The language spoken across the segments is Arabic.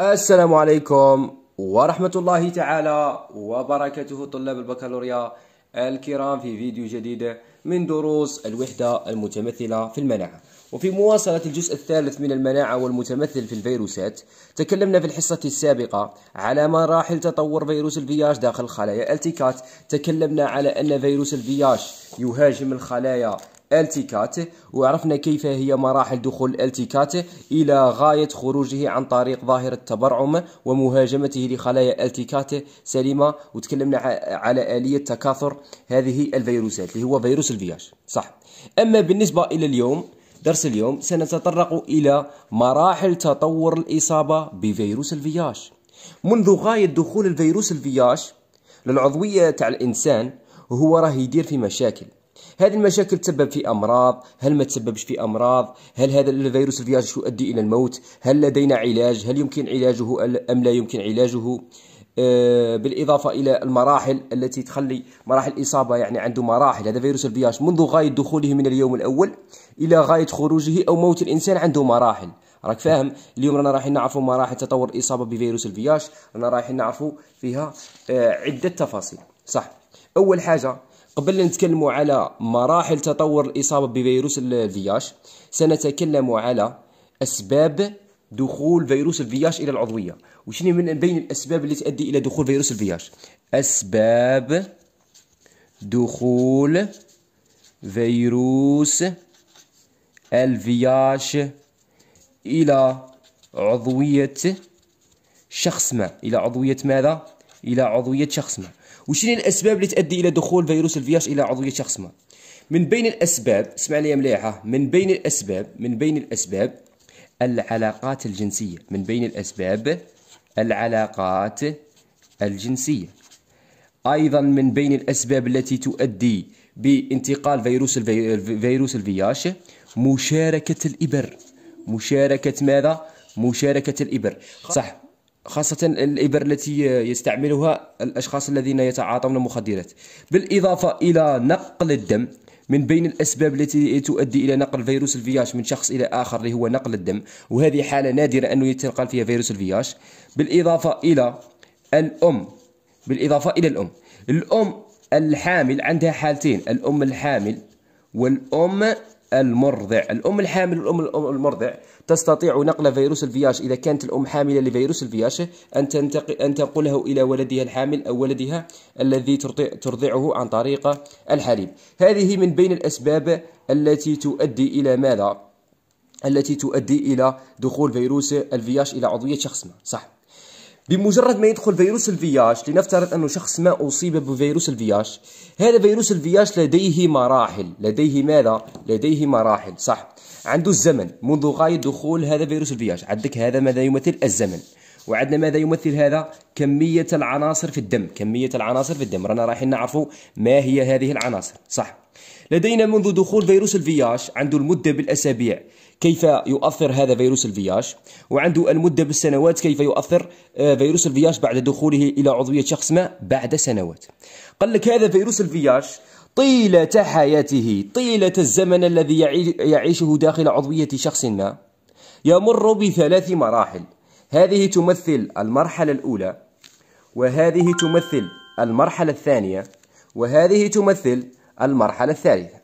السلام عليكم ورحمة الله تعالى وبركاته طلاب البكالوريا الكرام في فيديو جديد من دروس الوحدة المتمثلة في المناعة وفي مواصلة الجزء الثالث من المناعة والمتمثل في الفيروسات تكلمنا في الحصة السابقة على مراحل تطور فيروس الفياش داخل خلايا التيكات تكلمنا على أن فيروس الفياش يهاجم الخلايا التيكات وعرفنا كيف هي مراحل دخول التيكات إلى غاية خروجه عن طريق ظاهرة التبرعم ومهاجمته لخلايا التيكات سليمة وتكلمنا على آلية تكاثر هذه الفيروسات اللي هو فيروس الفياج صح أما بالنسبة إلى اليوم درس اليوم سنتطرق إلى مراحل تطور الإصابة بفيروس الفياج منذ غاية دخول الفيروس الفياج للعضوية تاع الإنسان هو راه يدير في مشاكل هذه المشاكل تسبب في امراض هل ما تسببش في امراض هل هذا الفيروس الفياج يؤدي الى الموت هل لدينا علاج هل يمكن علاجه ام لا يمكن علاجه آه، بالإضافة إلى المراحل التي تخلي مراحل الإصابة يعني عنده مراحل هذا فيروس البياش منذ غاية دخوله من اليوم الأول إلى غاية خروجه أو موت الإنسان عنده مراحل راك فاهم اليوم رانا رايحين نعرفوا مراحل تطور الإصابة بفيروس البياش رانا رايحين نعرفوا فيها آه، عدة تفاصيل صح أول حاجة قبل نتكلم على مراحل تطور الإصابة بفيروس الفياش سنتكلم على أسباب دخول فيروس الفياش إلى العضوية وشني من بين الأسباب التي تؤدي إلى دخول فيروس الفياش أسباب دخول فيروس الفياش إلى عضوية شخص ما إلى عضوية ماذا؟ إلى عضوية شخص ما وشنو الاسباب اللي تؤدي الى دخول فيروس الفياش الى عضويه شخص ما من بين الاسباب اسمع لي مليحه من بين الاسباب من بين الاسباب العلاقات الجنسيه من بين الاسباب العلاقات الجنسيه ايضا من بين الاسباب التي تؤدي بانتقال فيروس الفي... فيروس الفياش مشاركه الابر مشاركه ماذا مشاركه الابر صح خاصة الإبر التي يستعملها الأشخاص الذين يتعاطون المخدرات بالإضافة إلى نقل الدم من بين الأسباب التي تؤدي إلى نقل فيروس الفياش من شخص إلى آخر اللي هو نقل الدم وهذه حالة نادرة أنه يتنقل فيها فيروس الفياش بالإضافة إلى الأم بالإضافة إلى الأم الأم الحامل عندها حالتين الأم الحامل والأم المرضع الأم الحامل والأم المرضع تستطيع نقل فيروس الفياش إذا كانت الأم حاملة لفيروس الفياش أن, تنتقل أن تنقله إلى ولدها الحامل أو ولدها الذي ترضعه عن طريق الحليب هذه من بين الأسباب التي تؤدي إلى ماذا؟ التي تؤدي إلى دخول فيروس الفياش إلى عضوية شخص ما صح بمجرد ما يدخل فيروس الفياش لنفترض أنه شخص ما أصيب بفيروس الفياش هذا فيروس الفياش لديه مراحل لديه ماذا؟ لديه مراحل صح عنده الزمن منذ غاية دخول هذا فيروس الفياش عندك هذا ماذا يمثل الزمن وعندنا ماذا يمثل هذا كمية العناصر في الدم كمية العناصر في الدم رانا رايحين نعرفوا ما هي هذه العناصر صح لدينا منذ دخول فيروس الفياش عنده المدة بالأسابيع كيف يؤثر هذا فيروس الفياش وعنده المدة بالسنوات كيف يؤثر آه، فيروس الفياش بعد دخوله إلى عضوية شخص ما بعد سنوات قال لك هذا فيروس الفياش طيلة حياته طيلة الزمن الذي يعيشه داخل عضوية شخص ما يمر بثلاث مراحل هذه تمثل المرحلة الأولى وهذه تمثل المرحلة الثانية وهذه تمثل المرحلة الثالثة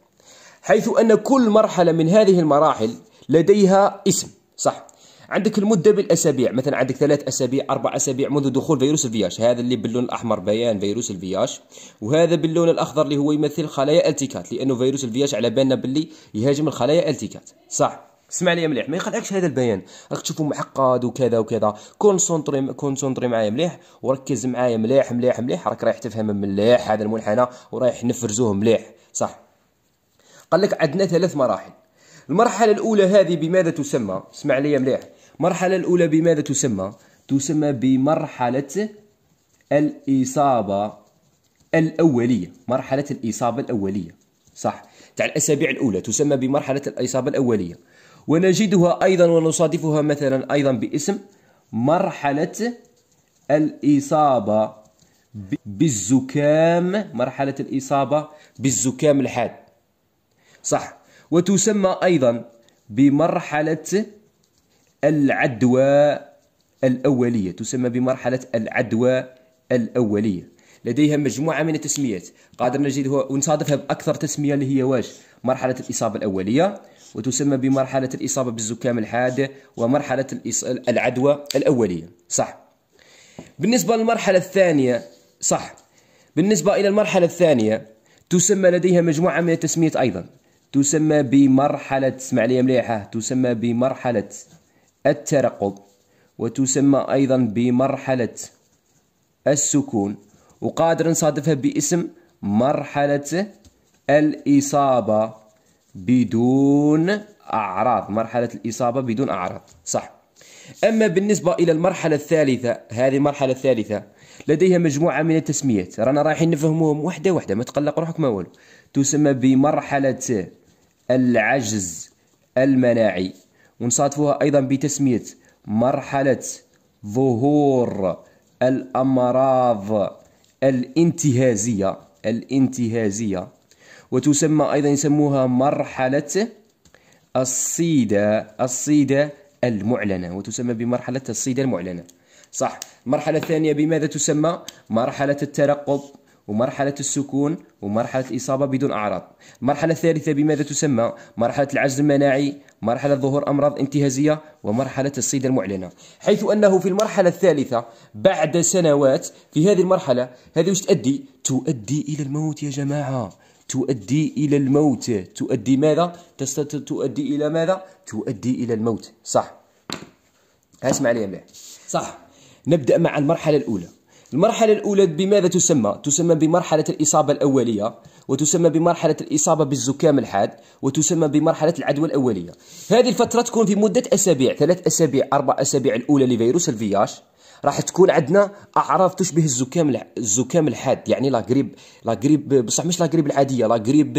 حيث أن كل مرحلة من هذه المراحل لديها اسم صح عندك المده بالاسابيع مثلا عندك ثلاث اسابيع اربع اسابيع منذ دخول فيروس الفياش هذا اللي باللون الاحمر بيان فيروس الفياش وهذا باللون الاخضر اللي هو يمثل خلايا التيكات لانه فيروس الفياش على بالنا باللي يهاجم الخلايا التيكات صح اسمع لي مليح ما يخلعكش هذا البيان راك تشوفه معقد وكذا وكذا كونسونطري كونسونطري معايا مليح وركز معايا مليح مليح مليح راك رايح تفهم مليح هذا المنحنى ورايح نفرزوه مليح صح قال لك عندنا ثلاث مراحل المرحلة الأولى هذه بماذا تسمى؟ اسمع لي مليح المرحلة الأولى بماذا تسمى؟ تسمى بمرحلة الإصابة الأولية مرحلة الإصابة الأولية صح تاع الأسابيع الأولى تسمى بمرحلة الإصابة الأولية ونجدها أيضا ونصادفها مثلا أيضا باسم مرحلة الإصابة بالزكام مرحلة الإصابة بالزكام الحاد صح وتسمى أيضا بمرحلة العدوى الأولية تسمى بمرحلة العدوى الأولية لديها مجموعة من التسميات قادر نجدها ونصادفها بأكثر تسمية اللي هي واش مرحلة الإصابة الأولية وتسمى بمرحلة الإصابة بالزكام الحاد ومرحلة العدوى الأولية صح بالنسبة للمرحلة الثانية صح بالنسبة إلى المرحلة الثانية تسمى لديها مجموعة من التسميات أيضا تسمى بمرحلة اسمع لي مليحة تسمى بمرحلة الترقب وتسمى أيضا بمرحلة السكون وقادر نصادفها باسم مرحلة الإصابة بدون أعراض مرحلة الإصابة بدون أعراض صح أما بالنسبة إلى المرحلة الثالثة هذه المرحلة الثالثة لديها مجموعة من التسميات رانا رايحين نفهموهم وحدة وحدة ما تقلق روحك ما والو تسمى بمرحلة العجز المناعي ونصادفوها أيضا بتسمية مرحلة ظهور الأمراض الانتهازية الانتهازية وتسمى أيضا يسموها مرحلة الصيدة الصيدة المعلنة وتسمى بمرحلة الصيدة المعلنة صح المرحلة الثانية بماذا تسمى مرحلة الترقب ومرحلة السكون ومرحلة الإصابة بدون أعراض المرحلة الثالثة بماذا تسمى مرحلة العجز المناعي مرحلة ظهور أمراض انتهازية ومرحلة الصيدة المعلنة حيث أنه في المرحلة الثالثة بعد سنوات في هذه المرحلة هذه وش تؤدي؟ تؤدي إلى الموت يا جماعة تؤدي إلى الموت تؤدي ماذا؟ تؤدي إلى ماذا؟ تؤدي إلى الموت صح اسمع لي يا صح نبدأ مع المرحلة الأولى المرحلة الأولى بماذا تسمى؟ تسمى بمرحلة الإصابة الأولية وتسمى بمرحلة الإصابة بالزكام الحاد وتسمى بمرحلة العدوى الأولية هذه الفترة تكون في مدة أسابيع ثلاث أسابيع أربع أسابيع الأولى لفيروس الفياش راح تكون عندنا اعراض تشبه الزكام الزكام الحاد يعني لا غريب لا غريب بصح مش لا غريب العاديه لا غريب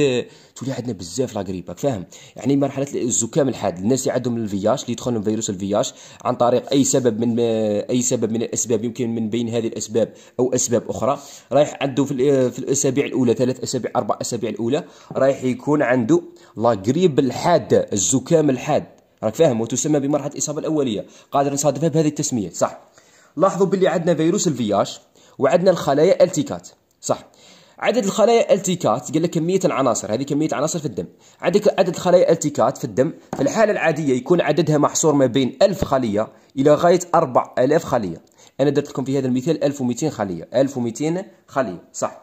تولي عندنا بزاف لا غريب راك فاهم يعني مرحله الزكام الحاد الناس اللي عندهم الفياج اللي يدخلهم فيروس الفياج عن طريق اي سبب من اي سبب من الاسباب يمكن من بين هذه الاسباب او اسباب اخرى رايح عنده في, في الاسابيع الاولى ثلاث اسابيع اربع اسابيع الاولى رايح يكون عنده لا غريب الحاد الزكام الحاد راك فاهم وتسمى بمرحله الاصابه الاوليه قادر نصادفها بهذه التسميه صح لاحظوا باللي عندنا فيروس الفياش وعندنا الخلايا التيكات صح عدد الخلايا التيكات قال لك كميه العناصر هذه كميه العناصر في الدم عندك عدد الخلايا التيكات في الدم في الحاله العاديه يكون عددها محصور ما بين 1000 خليه الى غايه 4000 خليه انا درت لكم في هذا المثال 1200 خليه 1200 خليه صح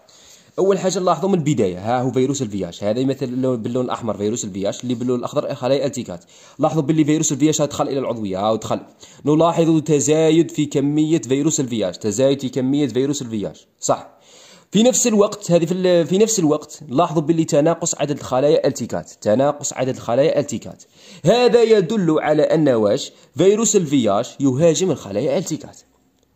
اول حاجه نلاحظوا من البدايه ها هو فيروس الفياج هذا يمثل باللون الاحمر فيروس الفياج اللي باللون الاخضر خلايا التيكات لاحظوا باللي فيروس الفياج دخل الى العضويه ها ودخل نلاحظ تزايد في كميه فيروس الفياج تزايد في كميه فيروس الفياج صح في نفس الوقت هذه في, في نفس الوقت لاحظوا باللي تناقص عدد الخلايا التيكات تناقص عدد الخلايا التيكات هذا يدل على ان واش فيروس الفياج يهاجم الخلايا التيكات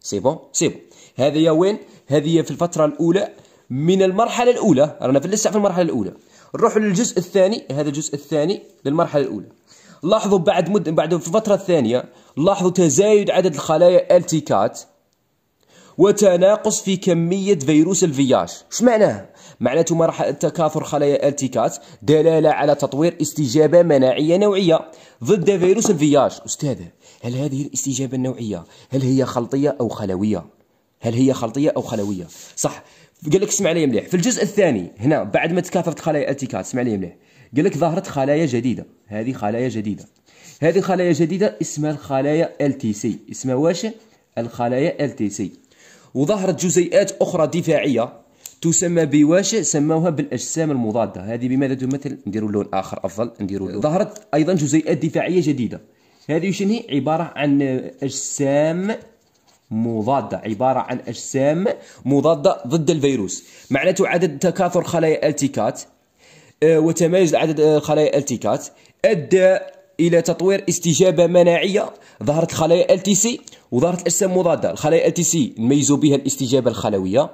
سي بون سي بون هذه وين هذه في الفتره الاولى من المرحلة الأولى رانا لسه في المرحلة الأولى نروحوا للجزء الثاني هذا الجزء الثاني للمرحلة الأولى لاحظوا بعد مد... بعد في الفترة الثانية لاحظوا تزايد عدد الخلايا التيكات وتناقص في كمية فيروس الفياج ايش معناها؟ معناته مرحلة تكاثر خلايا التيكات دلالة على تطوير استجابة مناعية نوعية ضد فيروس الفياج أستاذة هل هذه الاستجابة النوعية هل هي خلطية أو خلوية؟ هل هي خلطية أو خلوية؟ صح قال لك اسمع لي مليح في الجزء الثاني هنا بعد ما تكاثرت خلايا التيكات اسمع لي مليح قال لك ظهرت خلايا جديده هذه خلايا جديده هذه خلايا جديده اسمها الخلايا ال تي سي اسمها واش الخلايا ال تي سي وظهرت جزيئات اخرى دفاعيه تسمى بواش سموها بالاجسام المضاده هذه بماذا تمثل نديروا لون اخر افضل نديروا لون ظهرت ايضا جزيئات دفاعيه جديده هذه شنو هي عباره عن اجسام مضادة عبارة عن أجسام مضادة ضد الفيروس معناته عدد تكاثر خلايا التيكات آه، وتمايز عدد آه، خلايا التيكات أدى إلى تطوير استجابة مناعية ظهرت خلايا التي سي وظهرت أجسام مضادة الخلايا التي سي نميزوا بها الاستجابة الخلوية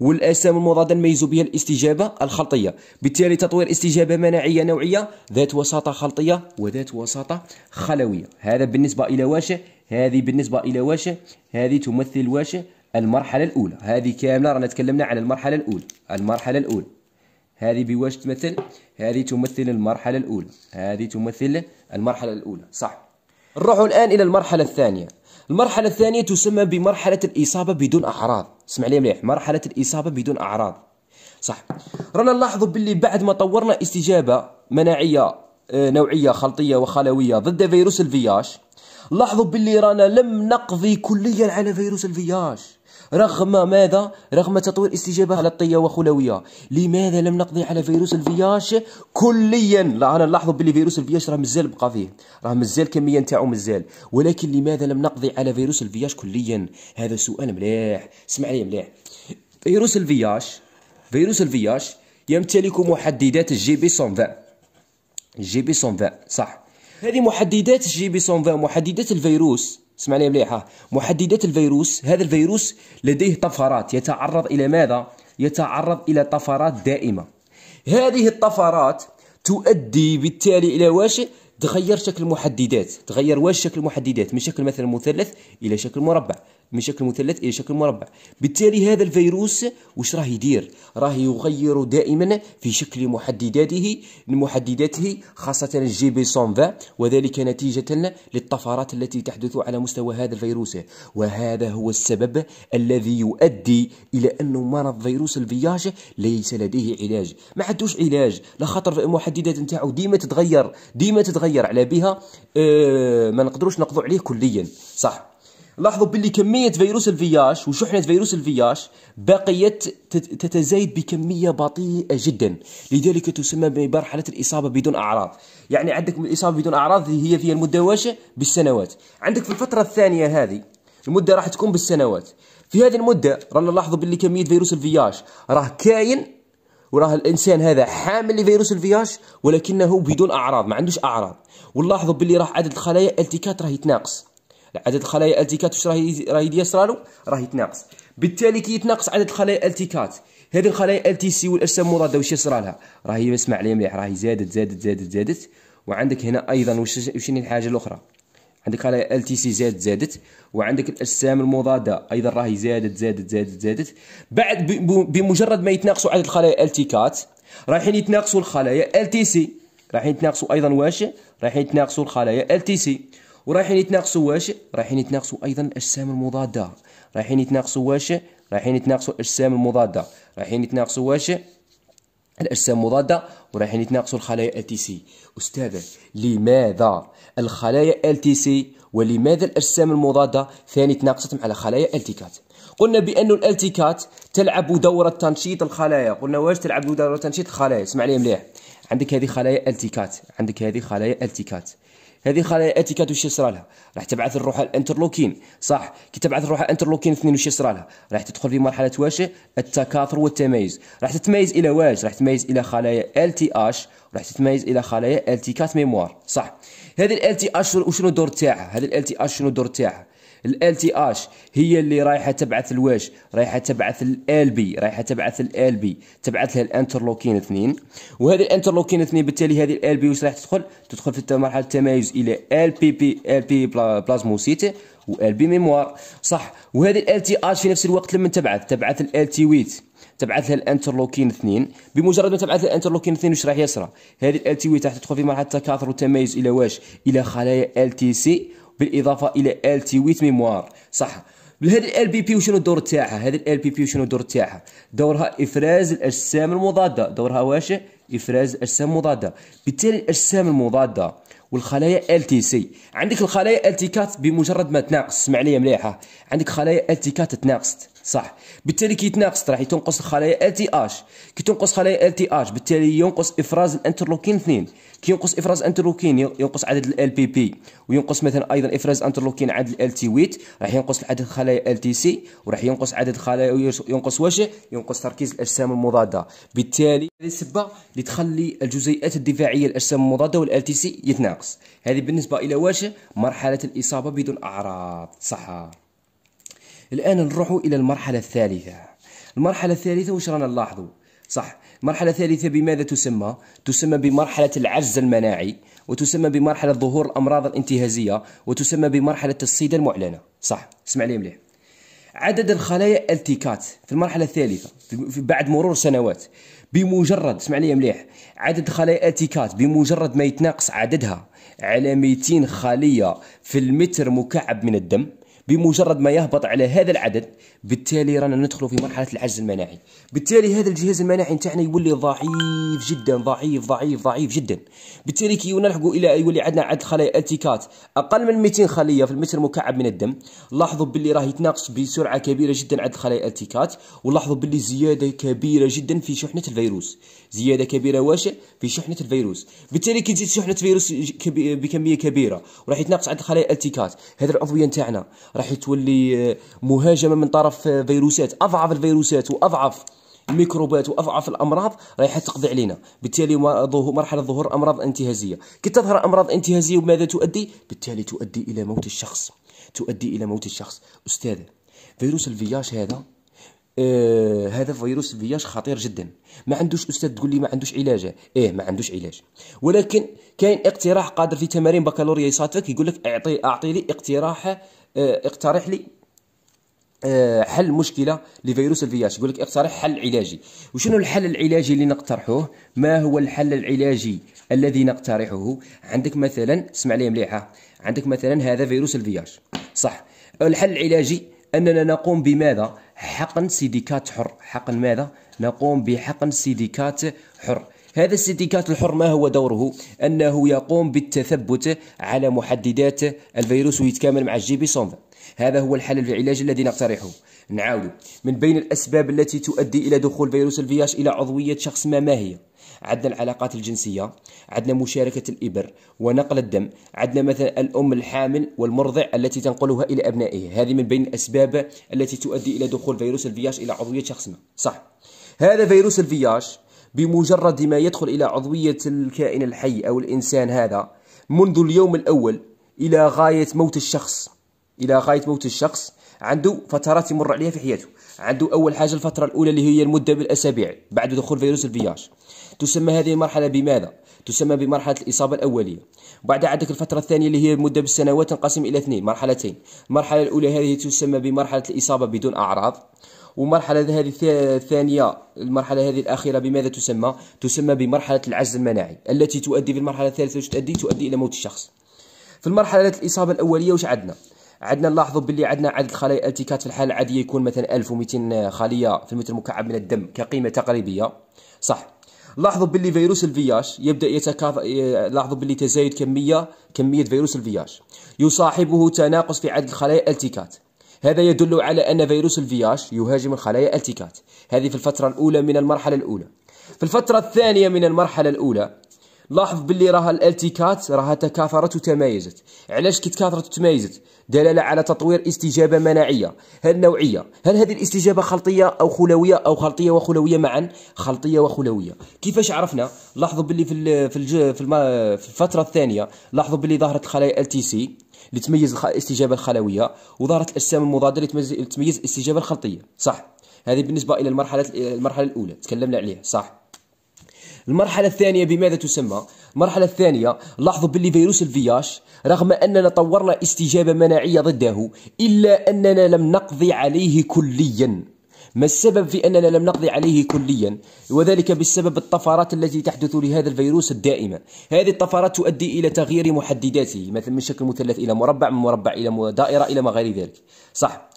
والاجسام المضاده نميز بها الاستجابه الخلطيه بالتالي تطوير استجابه مناعيه نوعيه ذات وساطه خلطيه وذات وساطه خلويه هذا بالنسبه الى واشه هذه بالنسبة إلى واش هذه تمثل واش المرحلة الأولى هذه كاملة رانا تكلمنا على المرحلة الأولى المرحلة الأولى هذه بواش تمثل هذه تمثل المرحلة الأولى هذه تمثل المرحلة الأولى صح نروحوا الآن إلى المرحلة الثانية المرحلة الثانية تسمى بمرحلة الإصابة بدون أعراض اسمع لي مليح مرحلة الإصابة بدون أعراض صح رانا نلاحظوا باللي بعد ما طورنا استجابة مناعية آه، نوعية خلطية وخلوية ضد فيروس الفياش لاحظوا باللي رانا لم نقضي كليا على فيروس الفياش رغم ماذا؟ رغم تطوير استجابة على الطية وخلوية لماذا لم نقضي على فيروس الفياش كليا؟ لا انا لاحظوا باللي فيروس الفياش راه مازال بقى فيه راه مازال كمية نتاعو مازال ولكن لماذا لم نقضي على فيروس الفياش كليا؟ هذا سؤال مليح اسمع لي مليح فيروس الفياش فيروس الفياش يمتلك محددات الجي بي 120 الجي بي 120 صح هذه محددات جي بي 120 محددات الفيروس اسمعني مليح محددات الفيروس هذا الفيروس لديه طفرات يتعرض الى ماذا يتعرض الى طفرات دائمه هذه الطفرات تؤدي بالتالي الى واش تغير شكل المحددات تغير واش شكل المحددات من شكل مثلا مثلث الى شكل مربع من شكل مثلث الى شكل مربع بالتالي هذا الفيروس وش راه يدير راه يغير دائما في شكل محدداته محدداته خاصه الجي بي 120 وذلك نتيجه للطفرات التي تحدث على مستوى هذا الفيروس وهذا هو السبب الذي يؤدي الى انه مرض فيروس الفياج ليس لديه علاج ما عندوش علاج لا خاطر المحددات نتاعو ديما تتغير ديما تتغير على بها آه ما نقدروش نقضوا عليه كليا صح لاحظوا باللي كمية فيروس الفياش وشحنة فيروس الفياش بقيت تتزايد بكمية بطيئة جدا لذلك تسمى بمرحلة الإصابة بدون أعراض يعني عندك الإصابة بدون أعراض هي فيها المدوشة بالسنوات عندك في الفترة الثانية هذه المدة راح تكون بالسنوات في هذه المدة رانا نلاحظوا باللي كمية فيروس الفياش راه كاين وراه الانسان هذا حامل لفيروس الفياش ولكنه بدون اعراض ما عندوش اعراض ونلاحظوا باللي راه عدد الخلايا التيكات راه يتناقص عدد الخلايا التيكات راهي راهي ديسرالو راه يتناقص بالتالي كي يتناقص عدد الخلايا التيكات هذه الخلايا سي والأجسام المضادة واش يصرى لها راهي اسمع عليا مليح راهي زادت زادت زادت زادت وعندك هنا أيضا واش الحاجة الأخرى عندك خلايا ال تي سي زادت زادت وعندك الاجسام المضاده ايضا راهي زادت زادت زادت زادت بعد بمجرد ما يتناقصوا عدد الخلايا ال تي كات رايحين يتناقصوا الخلايا ال تي سي رايحين يتناقصوا ايضا واش رايحين يتناقصوا الخلايا ال تي سي ورايحين يتناقصوا واش رايحين يتناقصوا ايضا الاجسام المضاده رايحين يتناقصوا واش رايحين يتناقصوا الاجسام المضاده رايحين يتناقصوا واش الاجسام المضاده ورايحين يتناقصوا الخلايا ال تي سي استاذه لماذا الخلايا ال تي سي ولماذا الاجسام المضاده ثاني تناقصت مع الخلايا كات قلنا بان الالتيكات تلعب دور تنشيط الخلايا قلنا واش تلعب دور تنشيط الخلايا اسمع لي مليح عندك هذه خلايا التيكات عندك هذه خلايا التيكات هذه خلايا اتيكات وش يصرى لها راح تبعث الروح الانترلوكين صح كي تبعث الروح الانترلوكين اثنين وش يصرى لها راح تدخل في مرحله واش التكاثر والتميز راح تتميز الى واش راح تتميز الى خلايا ال تي اش راح تتميز الى خلايا ال تي كات ميموار صح هذه ال تي اش وشنو الدور تاعها هذه ال تي اش شنو الدور تاعها ال تي اش هي اللي رايحه تبعث الواش رايحه تبعث ال بي رايحه تبعث ال بي تبعث لها الانترلوكين اثنين وهذه الانترلوكين اثنين بالتالي هذه ال بي واش راح تدخل تدخل في مرحله التمايز الى ال بي بي ال بي بلازموسيتي وال بي ميموار صح وهذه ال تي اش في نفس الوقت لما تبعث تبعث ال تي ويت تبعث لها الانترلوكين اثنين بمجرد ما تبعث الانترلوكين اثنين واش راح يصرى هذه ال تي ويت راح تدخل في مرحله التكاثر والتمايز الى واش الى خلايا ال تي سي بالاضافه الى ال ويت ميموار صح هذا ال بي بي وشنو الدور تاعها هذا ال بي بي وشنو الدور تاعها دورها افراز الاجسام المضاده دورها واش افراز الاجسام المضاده بالتالي الاجسام المضاده والخلايا ال تي سي عندك الخلايا ال تي كات بمجرد ما تناقص اسمع لي مليحه عندك خلايا ال تي كات تناقصت صح بالتالي كيتناقص راح تنقص الخلايا ال تي اش كي تنقص خلايا ال تي اش بالتالي ينقص افراز الانترلوكين 2 كي ينقص افراز انترلوكين ينقص عدد ال بي بي وينقص مثلا ايضا افراز انترلوكين عدد ال تي 8 راح ينقص عدد خلايا ال تي سي وراح ينقص عدد خلايا ينقص واش ينقص تركيز الاجسام المضاده بالتالي هذه السبه اللي تخلي الجزيئات الدفاعيه الاجسام المضاده والال تي سي يتناقص هذه بالنسبه الى واش مرحله الاصابه بدون اعراض صحه الآن نروحوا إلى المرحلة الثالثة المرحلة الثالثة واش رانا نلاحظوا صح المرحلة الثالثة بماذا تسمى؟ تسمى بمرحلة العجز المناعي وتسمى بمرحلة ظهور الأمراض الانتهازية وتسمى بمرحلة الصيدة المعلنة صح اسمع لي مليح عدد الخلايا التيكات في المرحلة الثالثة في بعد مرور سنوات بمجرد اسمع لي مليح عدد خلايا التيكات بمجرد ما يتناقص عددها على 200 خلية في المتر مكعب من الدم بمجرد ما يهبط على هذا العدد بالتالي رانا ندخل في مرحله العجز المناعي بالتالي هذا الجهاز المناعي نتاعنا يولي ضعيف جدا ضعيف ضعيف ضعيف جدا بالتالي كي نلحقوا الى يولي عندنا عدد خلايا التيكات اقل من 200 خليه في المتر المكعب من الدم لاحظوا باللي راه يتناقص بسرعه كبيره جدا عدد خلايا التيكات ولاحظوا باللي زياده كبيره جدا في شحنه الفيروس زياده كبيره واش في شحنه الفيروس بالتالي كي تزيد شحنه فيروس بكميه كبيره وراح يتناقص عدد خلايا التيكات هذا العضويه نتاعنا راح تولي آه، مهاجمه من طرف آه، فيروسات اضعف الفيروسات واضعف الميكروبات واضعف الامراض رايحه تقضي علينا بالتالي مرحله ظهور امراض انتهازيه كي تظهر امراض انتهازيه وماذا تؤدي بالتالي تؤدي الى موت الشخص تؤدي الى موت الشخص استاذه فيروس الفياش هذا آه هذا فيروس الفياش خطير جدا ما عندوش استاذ تقول لي ما عندوش علاج ايه ما عندوش علاج ولكن كاين اقتراح قادر في تمارين بكالوريا يصادفك يقول لك اعطي اعطي لي اقتراح آه، اقترح لي آه، حل مشكله لفيروس الفياش يقول لك اقترح حل علاجي وشنو الحل العلاجي اللي نقترحه ما هو الحل العلاجي الذي نقترحه عندك مثلا اسمع لي مليحه عندك مثلا هذا فيروس الفياش صح الحل العلاجي اننا نقوم بماذا حقن سيديكات حر حقن ماذا نقوم بحقن سيديكات حر هذا السنديكات الحر ما هو دوره أنه يقوم بالتثبت على محددات الفيروس ويتكامل مع الجي بي 120 هذا هو الحل العلاجي الذي نقترحه نعاود من بين الأسباب التي تؤدي إلى دخول فيروس الفياش إلى عضوية شخص ما ما هي عندنا العلاقات الجنسية عندنا مشاركة الإبر ونقل الدم عندنا مثلا الأم الحامل والمرضع التي تنقلها إلى أبنائها هذه من بين الأسباب التي تؤدي إلى دخول فيروس الفياش إلى عضوية شخص ما صح هذا فيروس الفياش بمجرد ما يدخل إلى عضوية الكائن الحي أو الإنسان هذا منذ اليوم الأول إلى غاية موت الشخص إلى غاية موت الشخص عنده فترات يمر عليها في حياته عنده أول حاجة الفترة الأولى اللي هي المدة بالأسابيع بعد دخول فيروس الفياج تسمى هذه المرحلة بماذا؟ تسمى بمرحلة الإصابة الأولية بعد عندك الفترة الثانية اللي هي مدة بالسنوات تنقسم إلى اثنين مرحلتين المرحلة الأولى هذه تسمى بمرحلة الإصابة بدون أعراض ومرحلة هذه الثانية المرحلة هذه الأخيرة بماذا تسمى؟ تسمى بمرحلة العجز المناعي التي تؤدي في المرحلة الثالثة وش تؤدي؟ تؤدي إلى موت الشخص في المرحلة الإصابة الأولية وش عندنا؟ عندنا نلاحظوا باللي عندنا عدد الخلايا التيكات في الحالة العادية يكون مثلا 1200 خلية في المتر مكعب من الدم كقيمة تقريبية صح لاحظوا باللي فيروس الفياش يبدا يتكاثر لاحظوا باللي تزايد كميه كميه فيروس الفياش يصاحبه تناقص في عدد الخلايا التيكات هذا يدل على أن فيروس الفياش يهاجم الخلايا التيكات هذه في الفترة الأولى من المرحلة الأولى في الفترة الثانية من المرحلة الأولى لاحظ باللي راها الالتيكات راها تكاثرت وتمايزت علاش كي تكاثرت وتمايزت دلاله على تطوير استجابه مناعيه هالنوعيه هل هذه الاستجابه خلطيه او خلويه او خلطيه وخلويه معا خلطيه وخلويه كيفاش عرفنا لاحظوا باللي في في في الفتره الثانيه لاحظوا باللي ظهرت الخلايا ال تي سي اللي تميز الاستجابه الخلويه وظهرت الاجسام المضاده اللي تميز الاستجابه الخلطيه صح هذه بالنسبه الى المرحله المرحله الاولى تكلمنا عليها صح المرحلة الثانية بماذا تسمى؟ المرحلة الثانية لاحظوا باللي فيروس الفياش رغم أننا طورنا استجابة مناعية ضده إلا أننا لم نقضي عليه كليا ما السبب في أننا لم نقضي عليه كليا وذلك بسبب الطفرات التي تحدث لهذا الفيروس الدائمة هذه الطفرات تؤدي إلى تغيير محدداته مثلا من شكل مثلث إلى مربع من مربع إلى دائرة إلى ما غير ذلك صح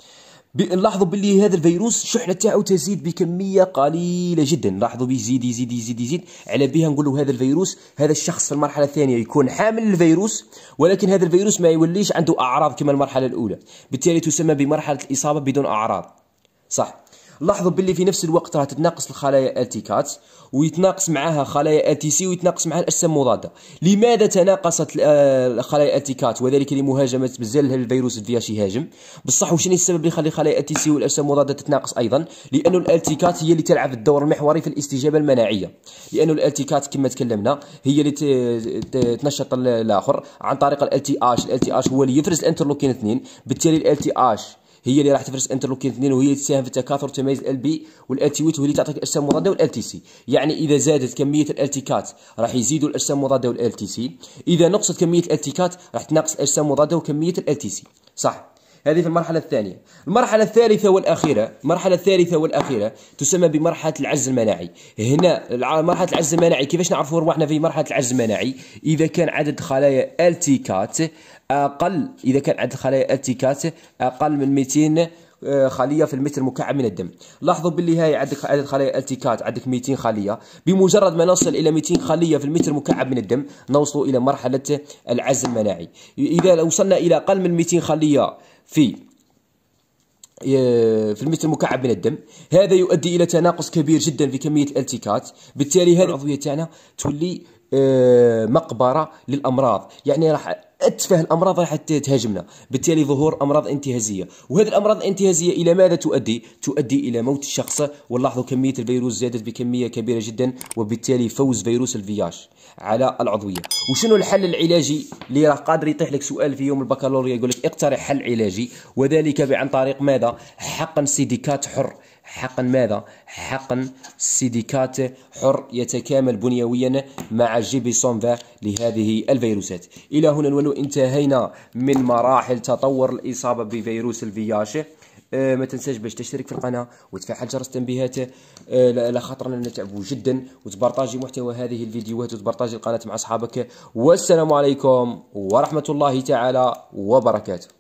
لاحظوا باللي هذا الفيروس الشحنه تاعو تزيد بكميه قليله جدا لاحظوا بيزيد يزيد يزيد يزيد على بها نقولوا هذا الفيروس هذا الشخص في المرحله الثانيه يكون حامل الفيروس ولكن هذا الفيروس ما يوليش عنده اعراض كما المرحله الاولى بالتالي تسمى بمرحله الاصابه بدون اعراض صح لاحظوا باللي في نفس الوقت راه تتناقص الخلايا ال تي كات ويتناقص معاها خلايا ال تي سي ويتناقص معها الاجسام المضاده لماذا تناقصت آه، الخلايا ال تي كات وذلك لمهاجمه مازال الفيروس الفياش يهاجم بصح وشنو السبب اللي يخلي خلايا ال تي سي والاجسام المضاده تتناقص ايضا لانه كات هي اللي تلعب الدور المحوري في الاستجابه المناعيه لانه كات كما تكلمنا هي اللي تنشط الاخر عن طريق ال تي اش ال تي اش هو اللي يفرز الانترلوكين 2 بالتالي ال تي اش هي اللي راح تفرز انترلوكين 2 وهي تساهم في تكاثر وتمايز ال بي والانتيويت وهي اللي تعطيك الاجسام المضاده والال تي سي يعني اذا زادت كميه الالتيكات راح يزيدوا الاجسام المضاده والال تي سي اذا نقصت كميه الالتيكات راح تنقص الاجسام المضاده وكميه الال تي سي صح هذه في المرحلة الثانية المرحلة الثالثة والأخيرة المرحلة الثالثة والأخيرة تسمى بمرحلة العجز المناعي هنا مرحلة العجز المناعي كيفاش نعرفوا رواحنا في مرحلة العجز المناعي إذا كان عدد خلايا التيكات أقل إذا كان عدد خلايا التيكات أقل من 200 آه، خليه في المتر مكعب من الدم لاحظوا باللي هاي عندك عدد خلايا التيكات عندك 200 خليه بمجرد ما نصل الى 200 خليه في المتر مكعب من الدم نوصل الى مرحله العزل المناعي اذا وصلنا الى اقل من 200 خليه في آه، في المتر المكعب من الدم هذا يؤدي الى تناقص كبير جدا في كميه الالتيكات بالتالي هذه العضويه تاعنا تولي آه، مقبره للامراض يعني راح اتفه الامراض راح تهاجمنا بالتالي ظهور امراض انتهازيه وهذه الامراض الانتهازيه الى ماذا تؤدي تؤدي الى موت الشخص ولاحظوا كميه الفيروس زادت بكميه كبيره جدا وبالتالي فوز فيروس الفياش على العضويه وشنو الحل العلاجي اللي راه قادر يطيح لك سؤال في يوم البكالوريا يقول لك اقترح حل علاجي وذلك عن طريق ماذا حقن سيديكات حر حقا ماذا؟ حقا سيديكات حر يتكامل بنيويا مع جيبي سونفا لهذه الفيروسات إلى هنا نولو انتهينا من مراحل تطور الإصابة بفيروس الفياش أه ما تنساش باش تشترك في القناه وتفعل جرس التنبيهات أه لخاطرنا نتعبوا جدا وتبارطاجي محتوى هذه الفيديوهات وتبارطاجي القناه مع اصحابك والسلام عليكم ورحمه الله تعالى وبركاته